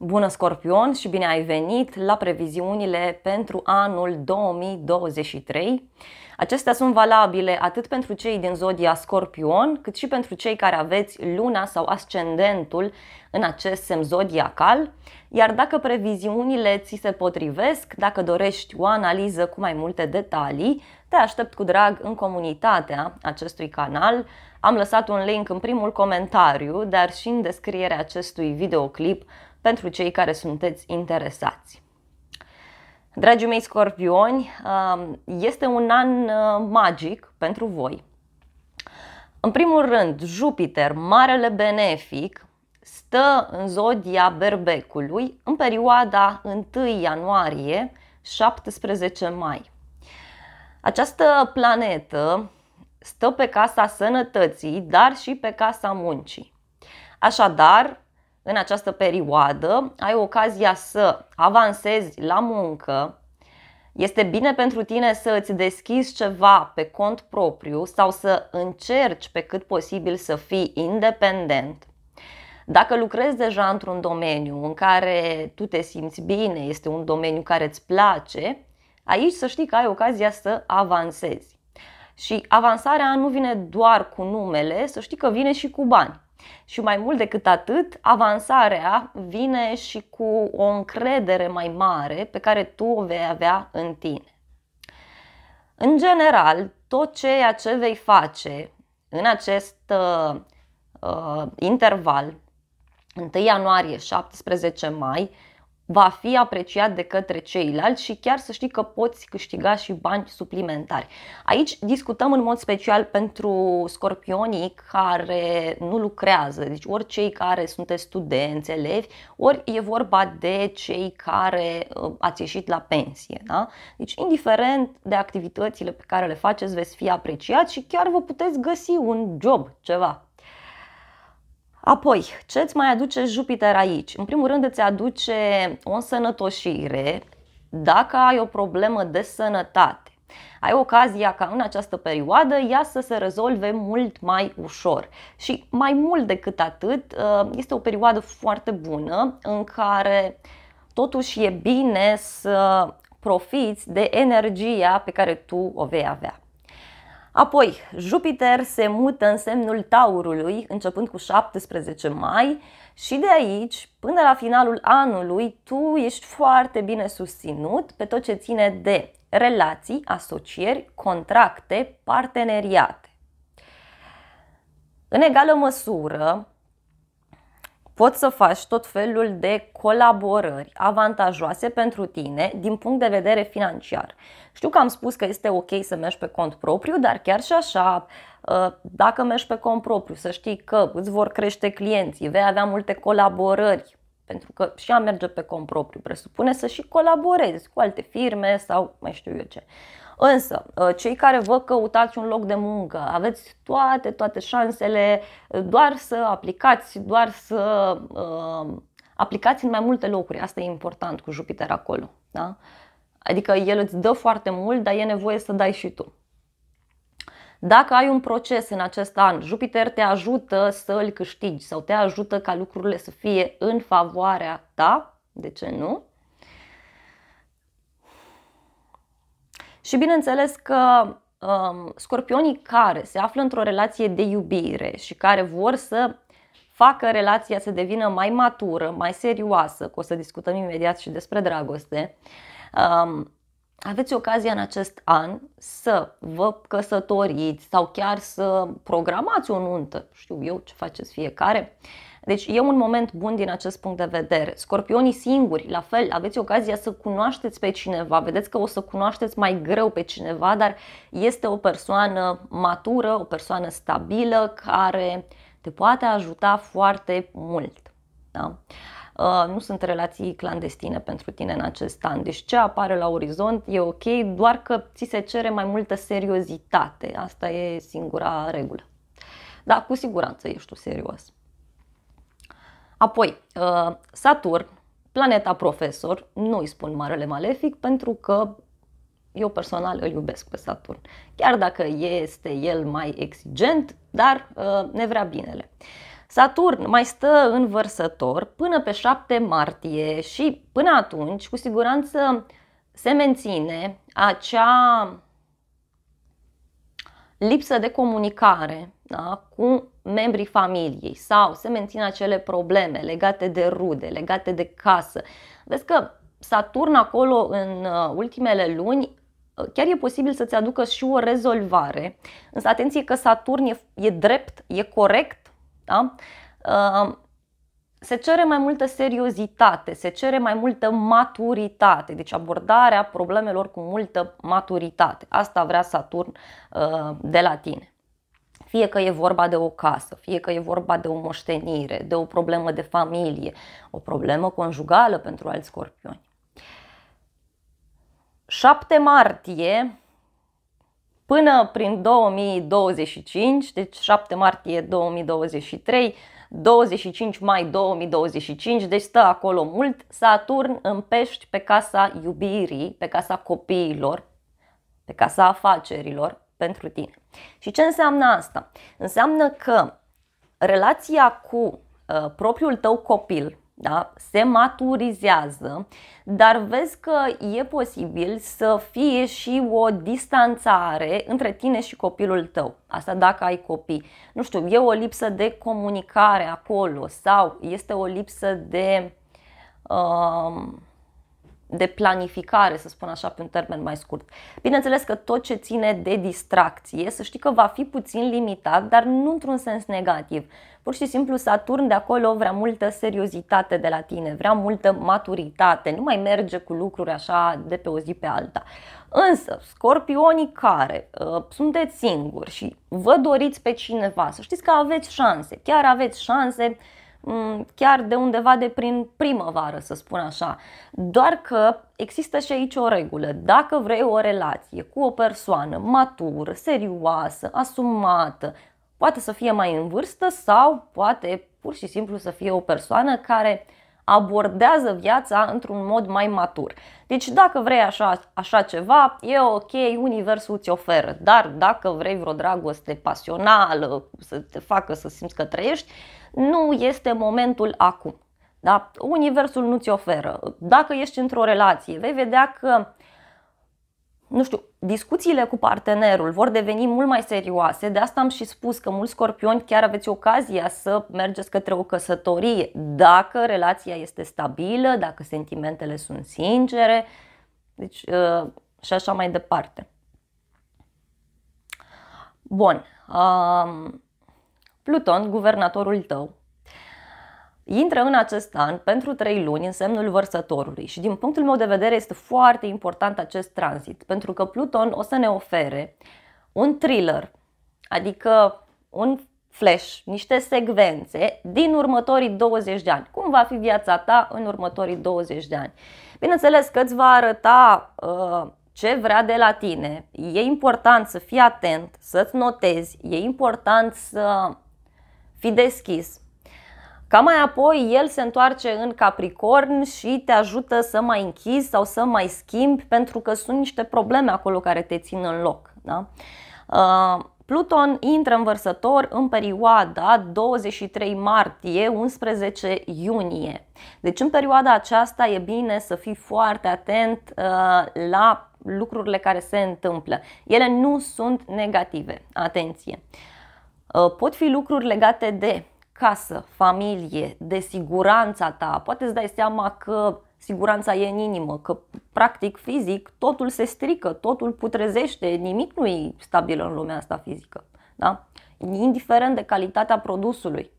Bună Scorpion și bine ai venit la previziunile pentru anul 2023. Acestea sunt valabile atât pentru cei din zodia Scorpion, cât și pentru cei care aveți luna sau ascendentul în acest semn zodiacal. Iar dacă previziunile ți se potrivesc, dacă dorești o analiză cu mai multe detalii, te aștept cu drag în comunitatea acestui canal. Am lăsat un link în primul comentariu, dar și în descrierea acestui videoclip pentru cei care sunteți interesați. Dragii mei scorpioni, um, este un an uh, magic pentru voi. În primul rând, Jupiter, marele benefic, stă în zodia berbecului în perioada 1 ianuarie 17 mai. Această planetă stă pe casa sănătății, dar și pe casa muncii. Așadar, în această perioadă ai ocazia să avansezi la muncă, este bine pentru tine să îți deschizi ceva pe cont propriu sau să încerci pe cât posibil să fii independent. Dacă lucrezi deja într-un domeniu în care tu te simți bine, este un domeniu care îți place, aici să știi că ai ocazia să avansezi. Și avansarea nu vine doar cu numele, să știi că vine și cu bani. Și mai mult decât atât, avansarea vine și cu o încredere mai mare pe care tu o vei avea în tine. În general, tot ceea ce vei face în acest uh, uh, interval, 1 ianuarie 17 mai, va fi apreciat de către ceilalți și chiar să știi că poți câștiga și bani suplimentari. Aici discutăm în mod special pentru scorpionii care nu lucrează, deci ori cei care sunteți studenți, elevi, ori e vorba de cei care uh, ați ieșit la pensie. Da? Deci indiferent de activitățile pe care le faceți, veți fi apreciat și chiar vă puteți găsi un job, ceva Apoi, ce îți mai aduce Jupiter aici? În primul rând îți aduce o însănătoșire dacă ai o problemă de sănătate. Ai ocazia ca în această perioadă ea să se rezolve mult mai ușor. Și mai mult decât atât, uh, este o perioadă foarte bună în care totuși e bine să profiți de energia pe care tu o vei avea. Apoi, Jupiter se mută în semnul Taurului, începând cu 17 mai, și de aici, până la finalul anului, tu ești foarte bine susținut pe tot ce ține de relații, asocieri, contracte, parteneriate. În egală măsură, Poți să faci tot felul de colaborări avantajoase pentru tine din punct de vedere financiar. Știu că am spus că este ok să mergi pe cont propriu, dar chiar și așa, ă, dacă mergi pe cont propriu, să știi că îți vor crește clienții, vei avea multe colaborări, pentru că și a merge pe cont propriu presupune să și colaborezi cu alte firme sau mai știu eu ce. Uh, Însă, ă, cei care vă căutați un loc de muncă, aveți toate, toate șansele ă, doar să aplicați, doar să uh, aplicați în mai multe locuri. Asta e important cu Jupiter acolo. Da? Adică el îți dă foarte mult, dar e nevoie să dai și tu. Dacă ai un proces în acest an, Jupiter te ajută să îl câștigi sau te ajută ca lucrurile să fie în favoarea ta, de ce nu? Și bineînțeles că um, scorpionii care se află într-o relație de iubire și care vor să facă relația să devină mai matură, mai serioasă, că o să discutăm imediat și despre dragoste, um, aveți ocazia în acest an să vă căsătoriți sau chiar să programați o nuntă, știu eu ce faceți fiecare, uh, deci e un moment bun din acest punct de vedere. Scorpionii singuri, la fel, aveți ocazia să cunoașteți pe cineva. Vedeți că o să cunoașteți mai greu pe cineva, dar este o persoană matură, o persoană stabilă care te poate ajuta foarte mult. Da? Uh, nu sunt relații clandestine pentru tine în acest an. Deci ce apare la orizont e ok, doar că ți se cere mai multă seriozitate. Asta e singura regulă. Da, cu siguranță ești tu serios. Apoi, uh, Saturn, planeta profesor, nu îi spun marele malefic pentru că eu personal îl iubesc pe Saturn. Chiar dacă este el mai exigent, dar uh, ne vrea binele. Saturn mai stă în vărsător până pe 7 martie și până atunci, cu siguranță, se menține acea lipsă de comunicare da, cu membrii familiei sau se mențin acele probleme legate de rude, legate de casă. Vezi că Saturn acolo în uh, ultimele luni uh, chiar e posibil să-ți aducă și o rezolvare, însă atenție că Saturn e, e drept, e corect, da? Uh, se cere mai multă seriozitate, se cere mai multă maturitate, deci abordarea problemelor cu multă maturitate. Asta vrea Saturn uh, de la tine. Fie că e vorba de o casă, fie că e vorba de o moștenire, de o problemă de familie, o problemă conjugală pentru alți scorpioni. 7 martie până prin 2025, deci 7 martie 2023, 25 mai 2025, deci stă acolo mult, Saturn în pești pe casa iubirii, pe casa copiilor, pe casa afacerilor pentru tine. Și ce înseamnă asta? Înseamnă că relația cu uh, propriul tău copil, da? se maturizează, dar vezi că e posibil să fie și o distanțare între tine și copilul tău. Asta dacă ai copii. Nu știu, e o lipsă de comunicare acolo sau este o lipsă de. Uh, de planificare, să spun așa, pe un termen mai scurt. Bineînțeles că tot ce ține de distracție, să știi că va fi puțin limitat, dar nu într-un sens negativ. Pur și simplu Saturn de acolo vrea multă seriozitate de la tine, vrea multă maturitate, nu mai merge cu lucruri așa de pe o zi pe alta. Însă, scorpionii care uh, sunteți singuri și vă doriți pe cineva, să știți că aveți șanse, chiar aveți șanse uh, Mm, chiar de undeva de prin primăvară, să spun așa. Doar că există și aici o regulă. Dacă vrei o relație cu o persoană matură, serioasă, asumată, poate să fie mai în vârstă sau poate pur și simplu să fie o persoană care abordează viața într-un mod mai matur. Deci dacă vrei așa, așa ceva, e ok, universul ți oferă, dar dacă vrei vreo dragoste pasională, să te facă să simți că trăiești, nu este momentul acum. Da? Universul nu ți oferă. Dacă ești într-o relație, vei vedea că nu știu, discuțiile cu partenerul vor deveni mult mai serioase, de asta am și spus că mulți scorpioni chiar aveți ocazia să mergeți către o căsătorie dacă relația este stabilă, dacă sentimentele sunt sincere deci, ă, și așa mai departe. Bun. Pluton, guvernatorul tău, intră în acest an pentru trei luni în semnul vărsătorului și din punctul meu de vedere este foarte important acest tranzit pentru că Pluton o să ne ofere un thriller, adică un flash, niște secvențe din următorii 20 de ani. Cum va fi viața ta în următorii 20 de ani? Bineînțeles că îți va arăta uh, ce vrea de la tine. E important să fii atent, să-ți notezi, e important să fi deschis. Ca mai apoi, el se întoarce în Capricorn și te ajută să mai închizi sau să mai schimbi, pentru că sunt niște probleme acolo care te țin în loc. Da? Uh, Pluton intră în vărsător în perioada 23 martie-11 iunie. Deci în perioada aceasta e bine să fii foarte atent uh, la lucrurile care se întâmplă. Ele nu sunt negative, atenție. Uh, Uh, pot fi lucruri legate de casă, familie, de siguranța ta. Poate îți dai seama că siguranța e în inimă, că practic fizic totul se strică, totul putrezește, nimic nu e stabil în lumea asta fizică. Da? Indiferent de calitatea produsului.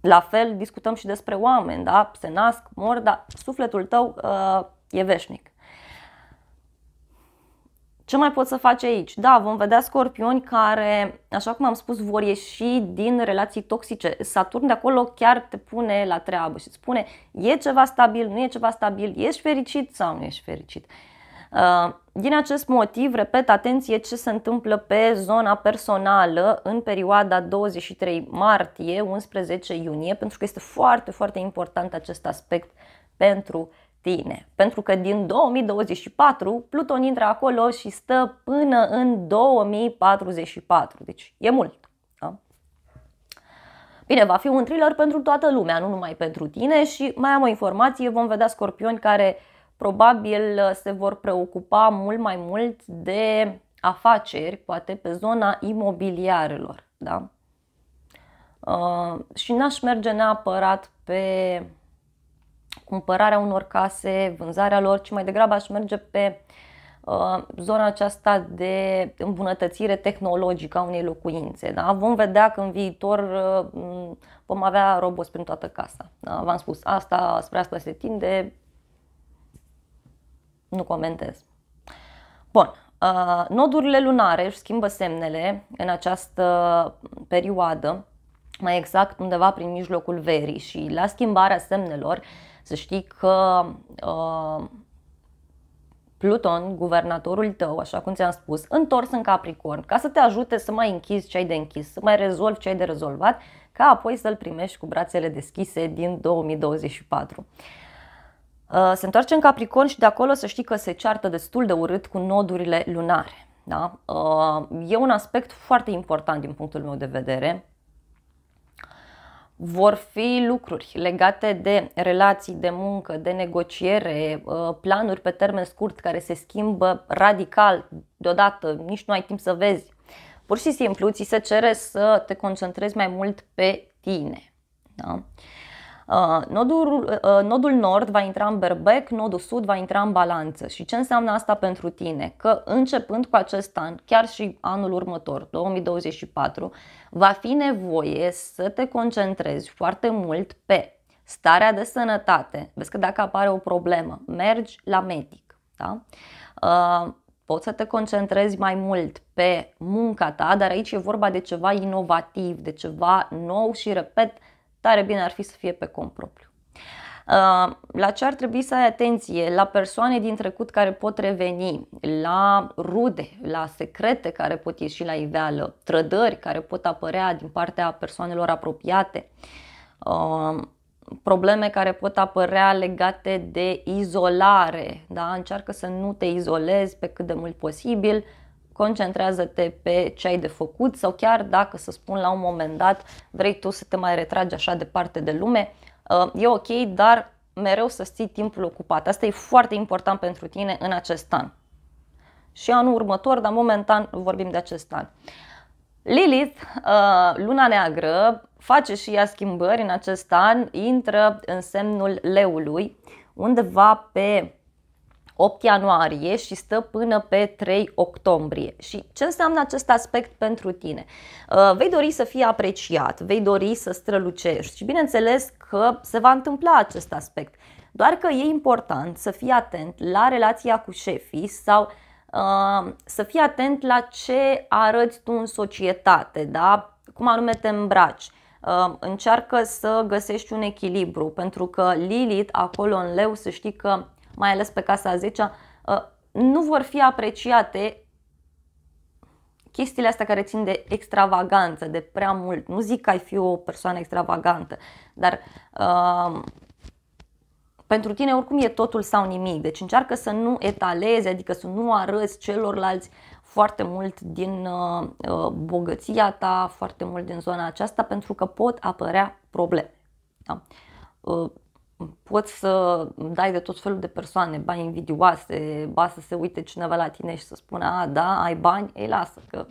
La fel discutăm și despre oameni, da? se nasc, mor, dar sufletul tău uh, e veșnic. Ce mai pot să faci aici? Da, vom vedea scorpioni care, așa cum am spus, vor ieși din relații toxice. Saturn de acolo chiar te pune la treabă și îți spune e ceva stabil, nu e ceva stabil, ești fericit sau nu ești fericit. Uh, din acest motiv, repet, atenție ce se întâmplă pe zona personală în perioada 23 martie-11 iunie, pentru că este foarte, foarte important acest aspect pentru tine. Pentru că din 2024 Pluton intră acolo și stă până în 2044. Deci e mult. Da? Bine, va fi un thriller pentru toată lumea, nu numai pentru tine și mai am o informație, vom vedea scorpioni care probabil se vor preocupa mult mai mult de afaceri, poate pe zona imobiliarelor. Da? Uh, și n-aș merge neapărat pe cumpărarea unor case, vânzarea lor, ci mai degrabă aș merge pe uh, zona aceasta de îmbunătățire tehnologică a unei locuințe. Da? Vom vedea că în viitor uh, vom avea roboți prin toată casa. Da? V-am spus, asta, spre asta se tinde, nu comentez. Bun, uh, nodurile lunare își schimbă semnele în această perioadă, mai exact undeva prin mijlocul verii și la schimbarea semnelor să știi că uh, Pluton, guvernatorul tău, așa cum ți-am spus, întors în Capricorn, ca să te ajute să mai închizi ce ai de închis, să mai rezolvi ce ai de rezolvat, ca apoi să-l primești cu brațele deschise din 2024. Uh, se întoarce în Capricorn și de acolo să știi că se ceartă destul de urât cu nodurile lunare. Da? Uh, e un aspect foarte important din punctul meu de vedere vor fi lucruri legate de relații de muncă, de negociere, uh, planuri pe termen scurt care se schimbă radical deodată, nici nu ai timp să vezi. Pur și simplu ți se cere să te concentrezi mai mult pe tine. Da? Uh, nodul, uh, nodul nord va intra în berbec, nodul sud va intra în balanță. Și ce înseamnă asta pentru tine? Că începând cu acest an, chiar și anul următor, 2024, va fi nevoie să te concentrezi foarte mult pe starea de sănătate. Vezi că dacă apare o problemă, mergi la medic. Da? Uh, poți să te concentrezi mai mult pe munca ta, dar aici e vorba de ceva inovativ, de ceva nou și, repet, tare bine ar fi să fie pe cont propriu. Uh, la ce ar trebui să ai atenție? La persoane din trecut care pot reveni, la rude, la secrete care pot ieși la iveală, trădări care pot apărea din partea persoanelor apropiate, uh, probleme care pot apărea legate de izolare. Da? Încearcă să nu te izolezi pe cât de mult posibil, concentrează-te pe ce ai de făcut sau chiar dacă, să spun, la un moment dat vrei tu să te mai retragi așa departe de lume, uh, e ok, dar mereu să ții timpul ocupat. Asta e foarte important pentru tine în acest an. Și anul următor, dar momentan vorbim de acest an. Lilith, uh, luna neagră, face și ea schimbări în acest an, intră în semnul leului, undeva pe 8 ianuarie și stă până pe 3 octombrie. Și ce înseamnă acest aspect pentru tine? Uh, vei dori să fii apreciat, vei dori să strălucești și bineînțeles că se va întâmpla acest aspect. Doar că e important să fii atent la relația cu șefii sau uh, să fii atent la ce arăți tu în societate, da? cum anume te îmbraci. Uh, încearcă să găsești un echilibru, pentru că Lilith acolo în leu să știi că mai ales pe casa a 10 uh, nu vor fi apreciate chestiile astea care țin de extravaganță, de prea mult. Nu zic că ai fi o persoană extravagantă, dar uh, pentru tine oricum e totul sau nimic. Deci încearcă să nu etalezi, adică să nu arăți celorlalți foarte mult din uh, uh bogăția ta, foarte mult din zona aceasta, pentru că pot apărea probleme. Da? Uh, poți să dai de tot felul de persoane, bani invidioase, ba să se uite cineva la tine și să spună, a, da, ai bani, ei lasă, că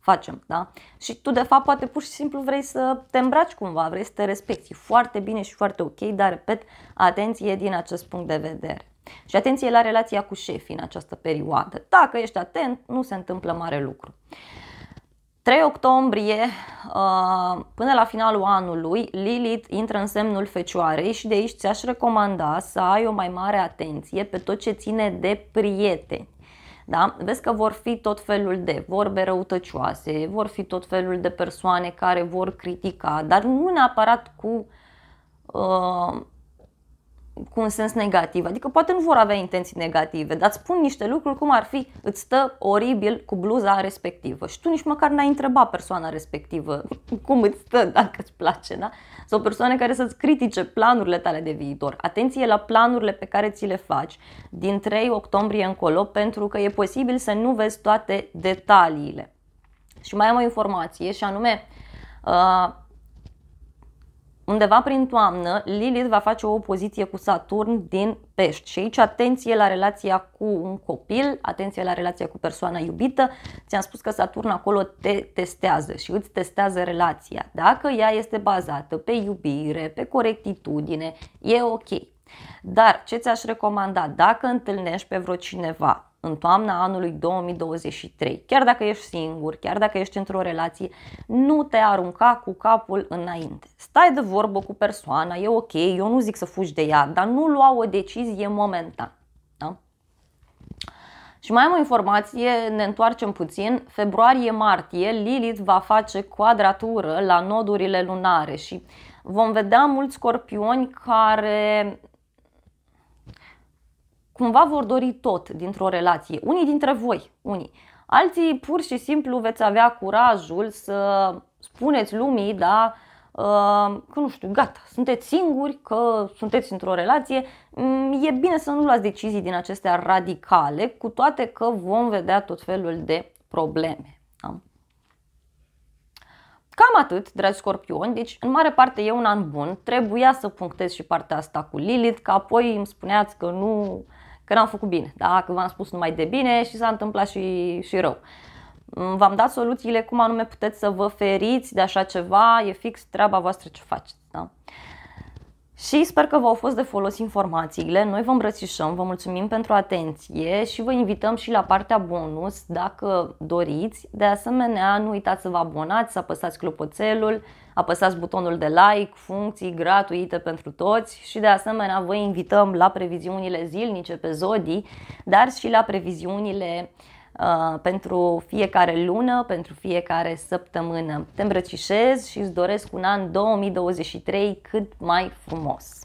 facem, da? Și tu, de fapt, poate pur și simplu vrei să te îmbraci cumva, vrei să te respecti. foarte bine și foarte ok, dar, repet, atenție din acest punct de vedere. Și atenție la relația cu șefii în această perioadă. Dacă ești atent, nu se întâmplă mare lucru. 3 octombrie, uh, până la finalul anului, Lilith intră în semnul fecioarei și de aici ți-aș recomanda să ai o mai mare atenție pe tot ce ține de prieteni. Da? Vezi că vor fi tot felul de vorbe răutăcioase, vor fi tot felul de persoane care vor critica, dar nu neapărat cu uh, cu un sens negativ. Adică poate nu vor avea intenții negative, dar îți spun niște lucruri cum ar fi îți stă oribil cu bluza respectivă și tu nici măcar n-ai întrebat persoana respectivă cum îți stă, dacă îți place, da? Sau persoane care să-ți critique planurile tale de viitor. Atenție la planurile pe care ți le faci din 3 octombrie încolo pentru că e posibil să nu vezi toate detaliile. Și mai am o informație și anume, uh, undeva prin toamnă, Lilith va face o opoziție cu Saturn din pești și aici atenție la relația cu un copil, atenție la relația cu persoana iubită. Ți-am spus că Saturn acolo te testează și îți testează relația. Dacă ea este bazată pe iubire, pe corectitudine, e ok. Dar ce ți-aș recomanda dacă întâlnești pe vreo cineva în toamna anului 2023. Chiar dacă ești singur, chiar dacă ești într-o relație, nu te arunca cu capul înainte. Stai de vorbă cu persoana, e ok, eu nu zic să fugi de ea, dar nu lua o decizie momentan. Da? Și mai am o informație, ne întoarcem puțin. Februarie-martie, Lilith va face quadratură la nodurile lunare și vom vedea mulți scorpioni care cumva vor dori tot dintr-o relație, unii dintre voi, unii. Alții pur și simplu veți avea curajul să spuneți lumii, da, uh, că nu știu, gata, sunteți singuri, că sunteți într-o relație, mm, e bine să nu luați decizii din acestea radicale, cu toate că vom vedea tot felul de probleme. Da? Cam atât, dragi scorpioni, deci în mare parte e un an bun, trebuia să punctez și partea asta cu Lilith, că apoi îmi spuneați că nu că n-am făcut bine, da? că v-am spus numai de bine și s-a întâmplat și, și rău. Mm, v-am dat soluțiile cum anume puteți să vă feriți de așa ceva, e fix treaba voastră ce faceți. Da? Și sper că v-au fost de folos informațiile. Noi vă îmbrățișăm, vă mulțumim pentru atenție și vă invităm și la partea bonus dacă doriți. De asemenea, nu uitați să vă abonați, să apăsați clopoțelul, apăsați butonul de like, funcții gratuite pentru toți și de asemenea vă invităm la previziunile zilnice pe Zodii, dar și la previziunile uh, Uh, pentru fiecare lună, pentru fiecare săptămână. Te îmbrăcișez și îți doresc un an 2023 cât mai frumos.